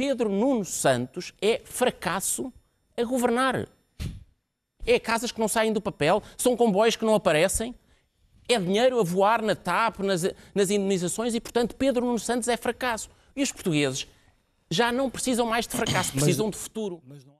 Pedro Nuno Santos é fracasso a governar. É casas que não saem do papel, são comboios que não aparecem, é dinheiro a voar na TAP, nas, nas indemnizações e, portanto, Pedro Nuno Santos é fracasso. E os portugueses já não precisam mais de fracasso, precisam mas, de futuro.